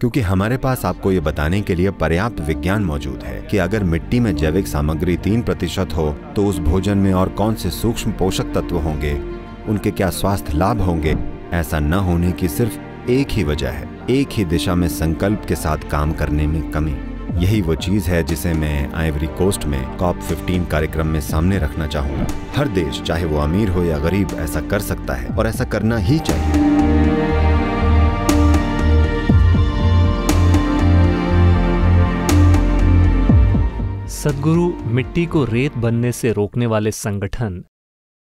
क्योंकि हमारे पास आपको ये बताने के लिए पर्याप्त विज्ञान मौजूद है कि अगर मिट्टी में जैविक सामग्री तीन प्रतिशत हो तो उस भोजन में और कौन से सूक्ष्म पोषक तत्व होंगे उनके क्या स्वास्थ्य लाभ होंगे ऐसा न होने की सिर्फ एक ही वजह है एक ही दिशा में संकल्प के साथ काम करने में कमी यही वो चीज़ है जिसे मैं आइवरी कोस्ट में कॉप 15 कार्यक्रम में सामने रखना चाहूँगा हर देश चाहे वो अमीर हो या गरीब ऐसा कर सकता है और ऐसा करना ही चाहिए सदगुरु मिट्टी को रेत बनने से रोकने वाले संगठन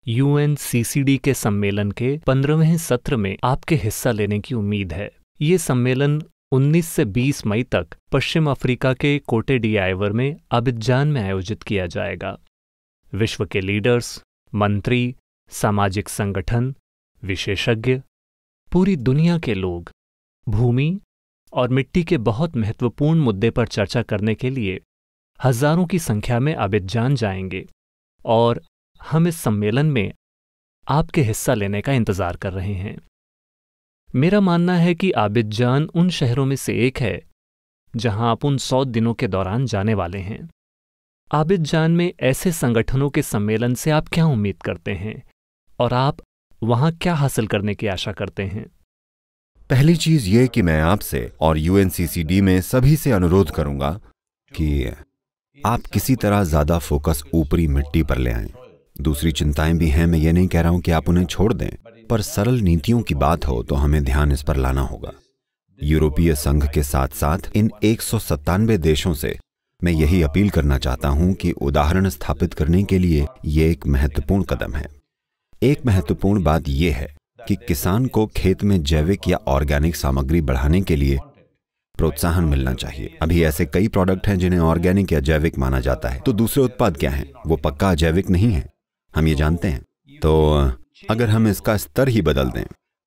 यूएनसीसीडी के सम्मेलन के पंद्रहवें सत्र में आपके हिस्सा लेने की उम्मीद है ये सम्मेलन 19 से 20 मई तक पश्चिम अफ्रीका के कोटे डी आइवर में अबिजान में आयोजित किया जाएगा विश्व के लीडर्स मंत्री सामाजिक संगठन विशेषज्ञ पूरी दुनिया के लोग भूमि और मिट्टी के बहुत महत्वपूर्ण मुद्दे पर चर्चा करने के लिए हजारों की संख्या में आबिदजान जाएंगे और हम इस सम्मेलन में आपके हिस्सा लेने का इंतज़ार कर रहे हैं मेरा मानना है कि आबिदजान उन शहरों में से एक है जहां आप उन सौ दिनों के दौरान जाने वाले हैं आबिदजान में ऐसे संगठनों के सम्मेलन से आप क्या उम्मीद करते हैं और आप वहां क्या हासिल करने की आशा करते हैं पहली चीज ये कि मैं आपसे और यूएनसीसीडी में सभी से अनुरोध करूंगा कि आप किसी तरह ज्यादा फोकस ऊपरी मिट्टी पर ले आए दूसरी चिंताएं भी हैं मैं ये नहीं कह रहा हूं कि आप उन्हें छोड़ दें पर सरल नीतियों की बात हो तो हमें ध्यान इस पर लाना होगा यूरोपीय संघ के साथ साथ इन एक देशों से मैं यही अपील करना चाहता हूं कि उदाहरण स्थापित करने के लिए ये एक महत्वपूर्ण कदम है एक महत्वपूर्ण बात यह है कि किसान को खेत में जैविक या ऑर्गेनिक सामग्री बढ़ाने के लिए प्रोत्साहन मिलना चाहिए अभी ऐसे कई प्रोडक्ट हैं जिन्हें ऑर्गेनिक या जैविक माना जाता है तो दूसरे उत्पाद क्या हैं वो पक्का जैविक नहीं है हम ये जानते हैं तो अगर हम इसका स्तर ही बदल दें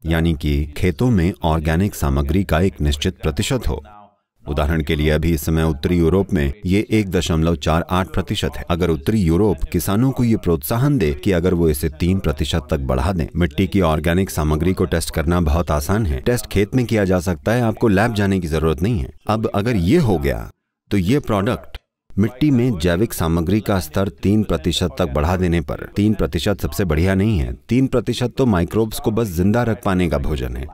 यानी कि खेतों में ऑर्गेनिक सामग्री का एक निश्चित प्रतिशत हो उदाहरण के लिए अभी इस समय उत्तरी यूरोप में ये एक दशमलव चार आठ प्रतिशत है अगर उत्तरी यूरोप किसानों को ये प्रोत्साहन दे कि अगर वो इसे तीन प्रतिशत तक बढ़ा दें मिट्टी की ऑर्गेनिक सामग्री को टेस्ट करना बहुत आसान है टेस्ट खेत में किया जा सकता है आपको लैब जाने की जरूरत नहीं है अब अगर ये हो गया तो ये प्रोडक्ट मिट्टी में जैविक सामग्री का स्तर तीन प्रतिशत तक बढ़ा देने पर तीन प्रतिशत सबसे बढ़िया नहीं है तीन प्रतिशत तो माइक्रोब्स को बस जिंदा रख पाने का भोजन है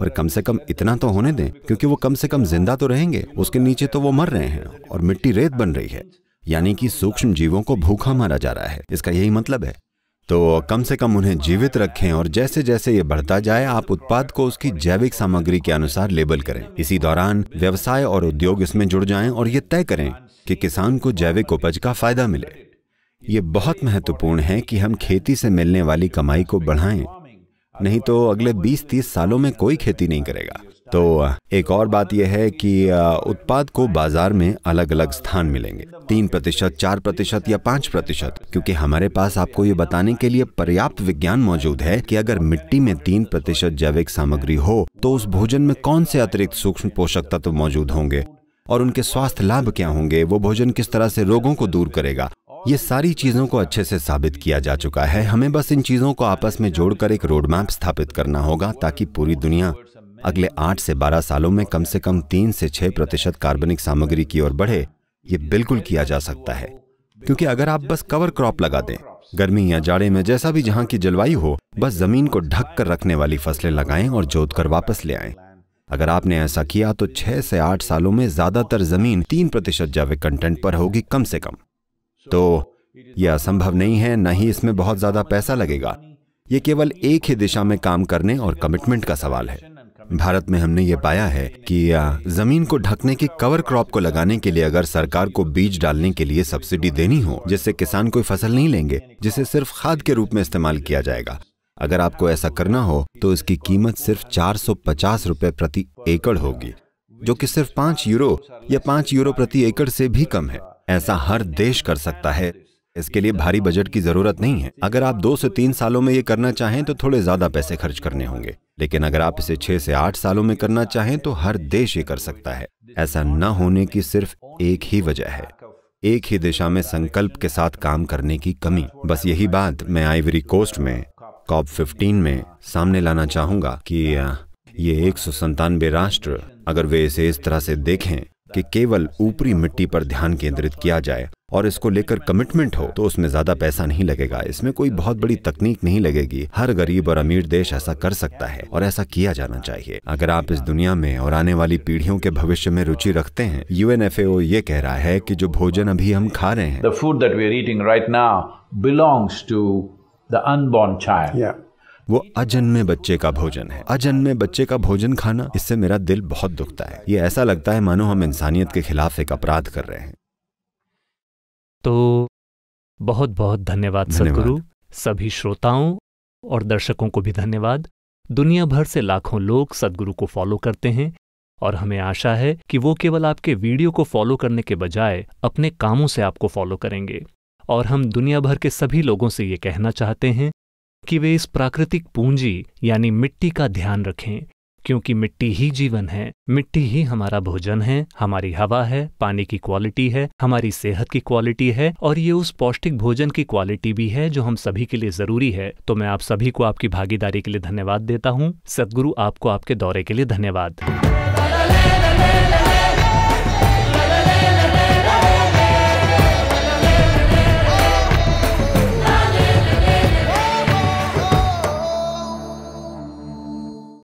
पर कम से कम इतना तो होने दें क्योंकि वो कम से कम जिंदा तो रहेंगे उसके नीचे तो वो मर रहे हैं और मिट्टी रेत बन रही है यानी कि सूक्ष्म जीवों को भूखा मारा जा रहा है इसका यही मतलब है तो कम से कम उन्हें जीवित रखें और जैसे जैसे ये बढ़ता जाए आप उत्पाद को उसकी जैविक सामग्री के अनुसार लेबल करें इसी दौरान व्यवसाय और उद्योग इसमें जुड़ जाएं और ये तय करें कि किसान को जैविक उपज का फायदा मिले ये बहुत महत्वपूर्ण है कि हम खेती से मिलने वाली कमाई को बढ़ाएं नहीं तो अगले 20-30 सालों में कोई खेती नहीं करेगा तो एक और बात यह है कि उत्पाद को बाजार में अलग अलग स्थान मिलेंगे तीन प्रतिशत चार प्रतिशत या पाँच प्रतिशत क्योंकि हमारे पास आपको ये बताने के लिए पर्याप्त विज्ञान मौजूद है कि अगर मिट्टी में तीन प्रतिशत जैविक सामग्री हो तो उस भोजन में कौन से अतिरिक्त सूक्ष्म पोषक तत्व मौजूद होंगे और उनके स्वास्थ्य लाभ क्या होंगे वो भोजन किस तरह से रोगों को दूर करेगा ये सारी चीज़ों को अच्छे से साबित किया जा चुका है हमें बस इन चीज़ों को आपस में जोड़कर एक रोड मैप स्थापित करना होगा ताकि पूरी दुनिया अगले आठ से बारह सालों में कम से कम तीन से छह प्रतिशत कार्बनिक सामग्री की ओर बढ़े ये बिल्कुल किया जा सकता है क्योंकि अगर आप बस कवर क्रॉप लगा दें गर्मी या जाड़े में जैसा भी जहाँ की जलवायु हो बस जमीन को ढक कर रखने वाली फसलें लगाएं और जोत कर वापस ले आए अगर आपने ऐसा किया तो छह से आठ सालों में ज्यादातर जमीन तीन प्रतिशत जैविक कंटेंट पर होगी कम से कम तो यह असंभव नहीं है न ही इसमें बहुत ज्यादा पैसा लगेगा ये केवल एक ही दिशा में काम करने और कमिटमेंट का सवाल है भारत में हमने ये पाया है कि जमीन को ढकने की कवर क्रॉप को लगाने के लिए अगर सरकार को बीज डालने के लिए सब्सिडी देनी हो जिससे किसान कोई फसल नहीं लेंगे जिसे सिर्फ खाद के रूप में इस्तेमाल किया जाएगा अगर आपको ऐसा करना हो तो इसकी कीमत सिर्फ चार सौ प्रति एकड़ होगी जो कि सिर्फ पांच यूरो या पांच यूरो प्रति एकड़ से भी कम है ऐसा हर देश कर सकता है इसके लिए भारी बजट की जरूरत नहीं है अगर आप दो से तीन सालों में ये करना चाहें तो थोड़े ज्यादा पैसे खर्च करने होंगे लेकिन अगर आप इसे छह से आठ सालों में करना चाहें तो हर देश ये कर सकता है ऐसा न होने की सिर्फ एक ही वजह है एक ही दिशा में संकल्प के साथ काम करने की कमी बस यही बात मैं आइवरी कोस्ट में कॉप 15 में सामने लाना चाहूंगा कि ये एक राष्ट्र अगर वे इसे इस तरह से देखें कि केवल ऊपरी मिट्टी पर ध्यान केंद्रित किया जाए और इसको लेकर कमिटमेंट हो तो उसमें ज्यादा पैसा नहीं लगेगा इसमें कोई बहुत बड़ी तकनीक नहीं लगेगी हर गरीब और अमीर देश ऐसा कर सकता है और ऐसा किया जाना चाहिए अगर आप इस दुनिया में और आने वाली पीढ़ियों के भविष्य में रुचि रखते हैं यूएनएफएओ ये कह रहा है कि जो भोजन अभी हम खा रहे हैं the food that we are eating right now belongs to the unborn child वो अजन्मे बच्चे का भोजन है अजन्मे बच्चे का भोजन खाना इससे मेरा दिल बहुत दुखता है ये ऐसा लगता है मानो हम इंसानियत के खिलाफ एक अपराध कर रहे हैं तो बहुत बहुत धन्यवाद सदगुरु सभी श्रोताओं और दर्शकों को भी धन्यवाद दुनिया भर से लाखों लोग सदगुरु को फॉलो करते हैं और हमें आशा है कि वो केवल आपके वीडियो को फॉलो करने के बजाय अपने कामों से आपको फॉलो करेंगे और हम दुनिया भर के सभी लोगों से ये कहना चाहते हैं कि वे इस प्राकृतिक पूंजी यानी मिट्टी का ध्यान रखें क्योंकि मिट्टी ही जीवन है मिट्टी ही हमारा भोजन है हमारी हवा है पानी की क्वालिटी है हमारी सेहत की क्वालिटी है और ये उस पौष्टिक भोजन की क्वालिटी भी है जो हम सभी के लिए जरूरी है तो मैं आप सभी को आपकी भागीदारी के लिए धन्यवाद देता हूँ सदगुरु आपको आपके दौरे के लिए धन्यवाद